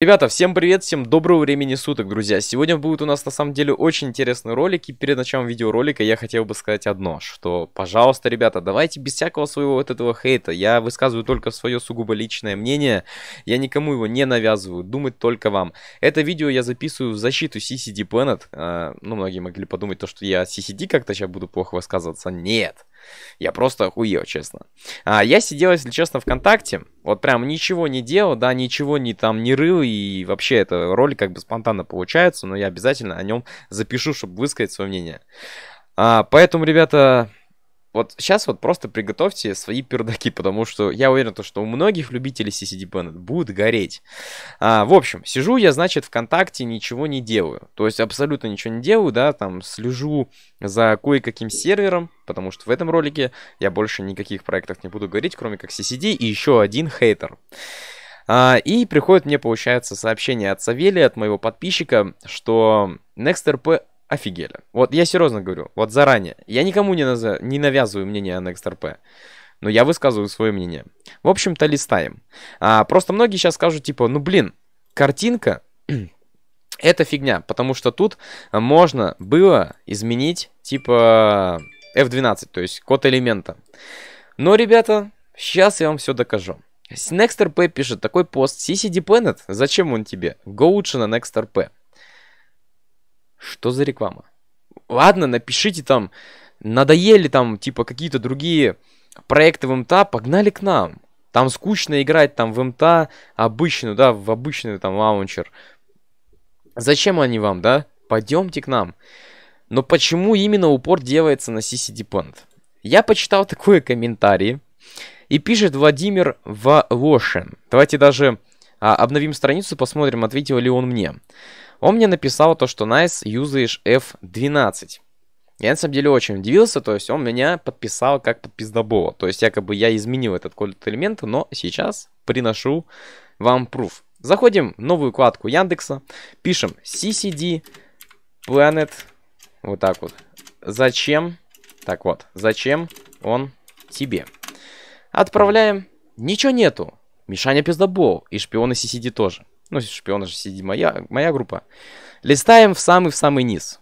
Ребята, всем привет, всем доброго времени суток, друзья. Сегодня будет у нас на самом деле очень интересный ролик, и перед началом видеоролика я хотел бы сказать одно, что, пожалуйста, ребята, давайте без всякого своего вот этого хейта, я высказываю только свое сугубо личное мнение, я никому его не навязываю, думать только вам. Это видео я записываю в защиту CCD Planet, э, ну, многие могли подумать, то, что я CCD как-то сейчас буду плохо высказываться, нет. Я просто охуел, честно. А, я сидел, если честно, ВКонтакте. Вот прям ничего не делал, да, ничего не там не рыл. И вообще это ролик как бы спонтанно получается, но я обязательно о нем запишу, чтобы высказать свое мнение. А, поэтому, ребята, вот сейчас вот просто приготовьте свои пердаки, потому что я уверен, что у многих любителей CCD Bennett будет гореть. А, в общем, сижу я, значит, ВКонтакте, ничего не делаю. То есть абсолютно ничего не делаю, да, там слежу за кое-каким сервером, потому что в этом ролике я больше никаких проектов не буду говорить, кроме как CCD и еще один хейтер. А, и приходит мне, получается, сообщение от Савелия, от моего подписчика, что NextRP офигели. Вот я серьезно говорю, вот заранее. Я никому не, наз... не навязываю мнение о NextRP, но я высказываю свое мнение. В общем-то, листаем. А, просто многие сейчас скажут, типа, ну блин, картинка это фигня, потому что тут можно было изменить типа F12, то есть код элемента. Но, ребята, сейчас я вам все докажу. NextRP пишет такой пост, CC Dependent, зачем он тебе? Go лучше на NextRP. Что за реклама? Ладно, напишите там, надоели там, типа, какие-то другие проекты в МТА, погнали к нам. Там скучно играть там в МТА обычную, да, в обычный там лаунчер. Зачем они вам, да? Пойдемте к нам. Но почему именно упор делается на CC Depend? Я почитал такое комментарии. И пишет Владимир Волошин. Давайте даже а, обновим страницу, посмотрим, ответил ли он мне. Он мне написал то, что nice, юзаешь F12. Я на самом деле очень удивился, то есть он меня подписал как подпиздобола. То есть якобы я изменил этот код элемента, но сейчас приношу вам пруф. Заходим в новую вкладку Яндекса, пишем CCD Planet, вот так вот. Зачем? Так вот, зачем он тебе? Отправляем. Ничего нету. Мишаня Пиздобол и шпионы CCD тоже. Ну, шпионы же CCD моя, моя группа. Листаем в самый-в самый низ.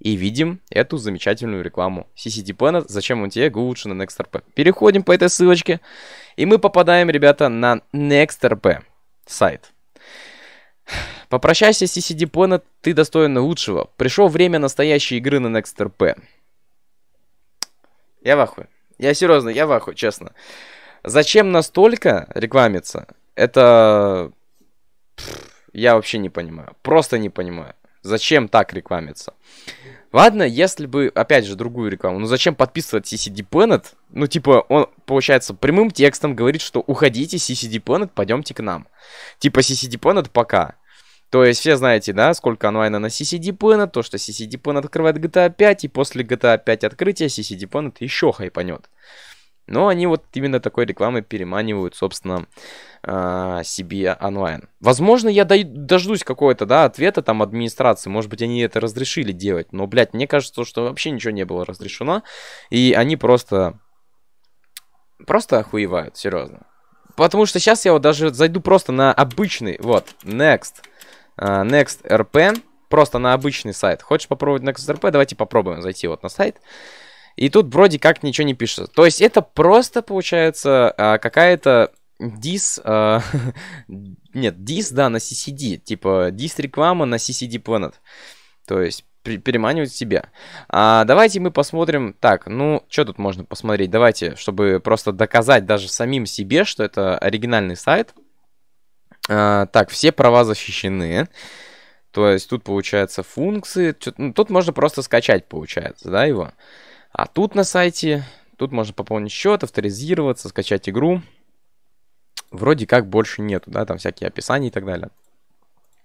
И видим эту замечательную рекламу CCD Planet. Зачем он тебе? Лучше на NextRP. Переходим по этой ссылочке. И мы попадаем, ребята, на NextRP сайт. Попрощайся с CCD Planet, ты достоин лучшего. Пришло время настоящей игры на NextRP. Я в ахуе. Я серьезно, я в ахуе, честно. Зачем настолько рекламиться? Это... я вообще не понимаю. Просто не понимаю. Зачем так рекламиться? Ладно, если бы, опять же, другую рекламу. Ну зачем подписывать CCD Planet? Ну, типа, он, получается, прямым текстом говорит, что уходите, CCD Planet, пойдемте к нам. Типа, CCD Planet пока. То есть все знаете, да, сколько онлайна на CCD Planet, то, что CCD Planet открывает GTA 5, и после GTA 5 открытия CCD Planet еще хайпанет. Но они вот именно такой рекламой переманивают, собственно, а, себе онлайн. Возможно, я дождусь какого-то, да, ответа там администрации. Может быть, они это разрешили делать. Но, блядь, мне кажется, что вообще ничего не было разрешено. И они просто... Просто охуевают, серьезно. Потому что сейчас я вот даже зайду просто на обычный, вот, Next, а, Next RP, просто на обычный сайт. Хочешь попробовать Next RP? Давайте попробуем зайти вот на сайт. И тут вроде как ничего не пишется. То есть это просто, получается, а, какая-то дис... А, нет, дис, да, на CCD. Типа дис реклама на CCD Planet. То есть переманивать себя. А, давайте мы посмотрим. Так, ну, что тут можно посмотреть? Давайте, чтобы просто доказать даже самим себе, что это оригинальный сайт. А, так, все права защищены. То есть тут получается функции. Ну, тут можно просто скачать, получается, да, его. А тут на сайте, тут можно пополнить счет, авторизироваться, скачать игру. Вроде как больше нету, да, там всякие описания и так далее.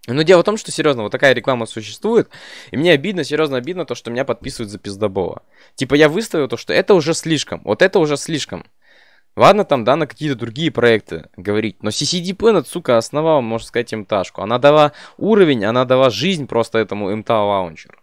Но дело в том, что, серьезно, вот такая реклама существует, и мне обидно, серьезно обидно то, что меня подписывают за пиздобола. Типа я выставил то, что это уже слишком, вот это уже слишком. Ладно там, да, на какие-то другие проекты говорить, но CCDP, над, ну, сука, основала, можно сказать, МТАшку. Она дала уровень, она дала жизнь просто этому МТА-лаунчеру.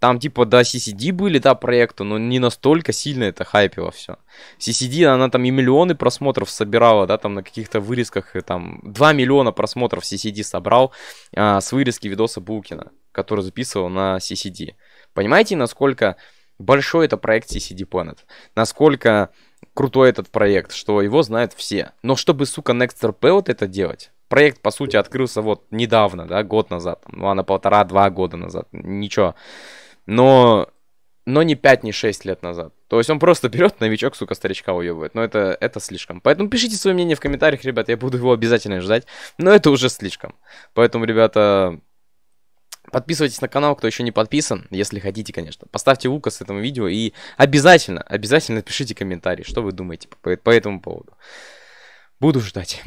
Там типа, до CCD были, да, проекту, но не настолько сильно это хайпило все. CCD, она там и миллионы просмотров собирала, да, там на каких-то вырезках, там 2 миллиона просмотров CCD собрал а, с вырезки видоса Булкина, который записывал на CCD. Понимаете, насколько большой это проект CCD Planet? Насколько крутой этот проект, что его знают все. Но чтобы, сука, NextRP вот это делать, проект, по сути, открылся вот недавно, да, год назад, ну, ладно, полтора-два года назад, ничего но, но не 5, не 6 лет назад. То есть он просто берет, новичок, сука, старичка уебывает. Но это, это слишком. Поэтому пишите свое мнение в комментариях, ребят, я буду его обязательно ждать. Но это уже слишком. Поэтому, ребята, Подписывайтесь на канал, кто еще не подписан, если хотите, конечно. Поставьте лукас этому видео и обязательно, обязательно пишите комментарий, что вы думаете по, по этому поводу. Буду ждать.